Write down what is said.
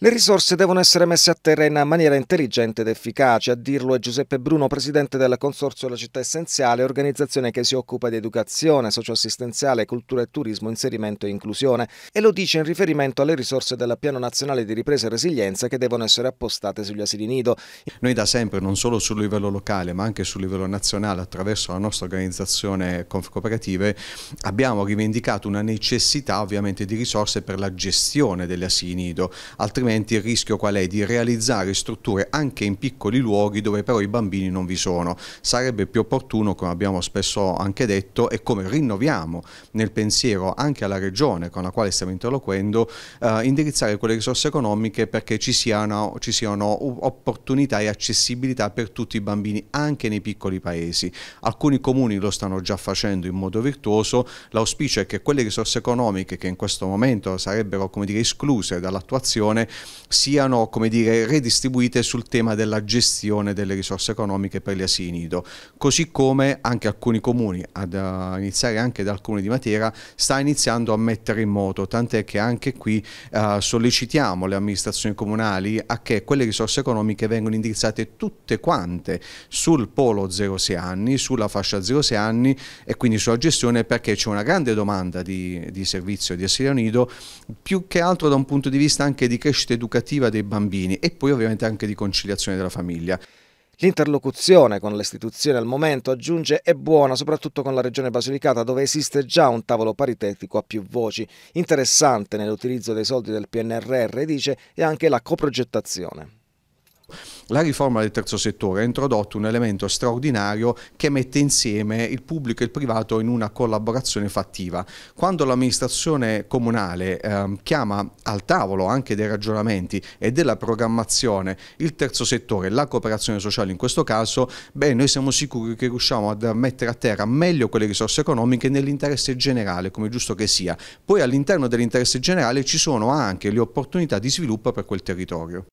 Le risorse devono essere messe a terra in maniera intelligente ed efficace, a dirlo è Giuseppe Bruno, presidente del Consorzio La Città Essenziale, organizzazione che si occupa di educazione, socioassistenziale, cultura e turismo, inserimento e inclusione, e lo dice in riferimento alle risorse del Piano Nazionale di Ripresa e Resilienza che devono essere appostate sugli asili nido. Noi da sempre, non solo sul livello locale, ma anche sul livello nazionale, attraverso la nostra organizzazione Conf Cooperative, abbiamo rivendicato una necessità ovviamente di risorse per la gestione degli asili nido, altrimenti altrimenti il rischio qual è? Di realizzare strutture anche in piccoli luoghi dove però i bambini non vi sono. Sarebbe più opportuno, come abbiamo spesso anche detto e come rinnoviamo nel pensiero anche alla regione con la quale stiamo interloquendo, eh, indirizzare quelle risorse economiche perché ci siano, ci siano opportunità e accessibilità per tutti i bambini anche nei piccoli paesi. Alcuni comuni lo stanno già facendo in modo virtuoso, l'auspicio è che quelle risorse economiche che in questo momento sarebbero dire, escluse dall'attuazione siano come dire, redistribuite sul tema della gestione delle risorse economiche per gli asili nido, così come anche alcuni comuni, ad eh, iniziare anche dal comune di Matera, sta iniziando a mettere in moto, tant'è che anche qui eh, sollecitiamo le amministrazioni comunali a che quelle risorse economiche vengano indirizzate tutte quante sul polo 06 anni, sulla fascia 06 anni e quindi sulla gestione perché c'è una grande domanda di, di servizio di asilo nido, più che altro da un punto di vista anche di crescita crescita educativa dei bambini e poi ovviamente anche di conciliazione della famiglia. L'interlocuzione con le istituzioni al momento, aggiunge, è buona soprattutto con la regione Basilicata dove esiste già un tavolo paritetico a più voci. Interessante nell'utilizzo dei soldi del PNRR, dice, è anche la coprogettazione. La riforma del terzo settore ha introdotto un elemento straordinario che mette insieme il pubblico e il privato in una collaborazione fattiva. Quando l'amministrazione comunale eh, chiama al tavolo anche dei ragionamenti e della programmazione il terzo settore, la cooperazione sociale in questo caso, beh, noi siamo sicuri che riusciamo a mettere a terra meglio quelle risorse economiche nell'interesse generale, come giusto che sia. Poi all'interno dell'interesse generale ci sono anche le opportunità di sviluppo per quel territorio.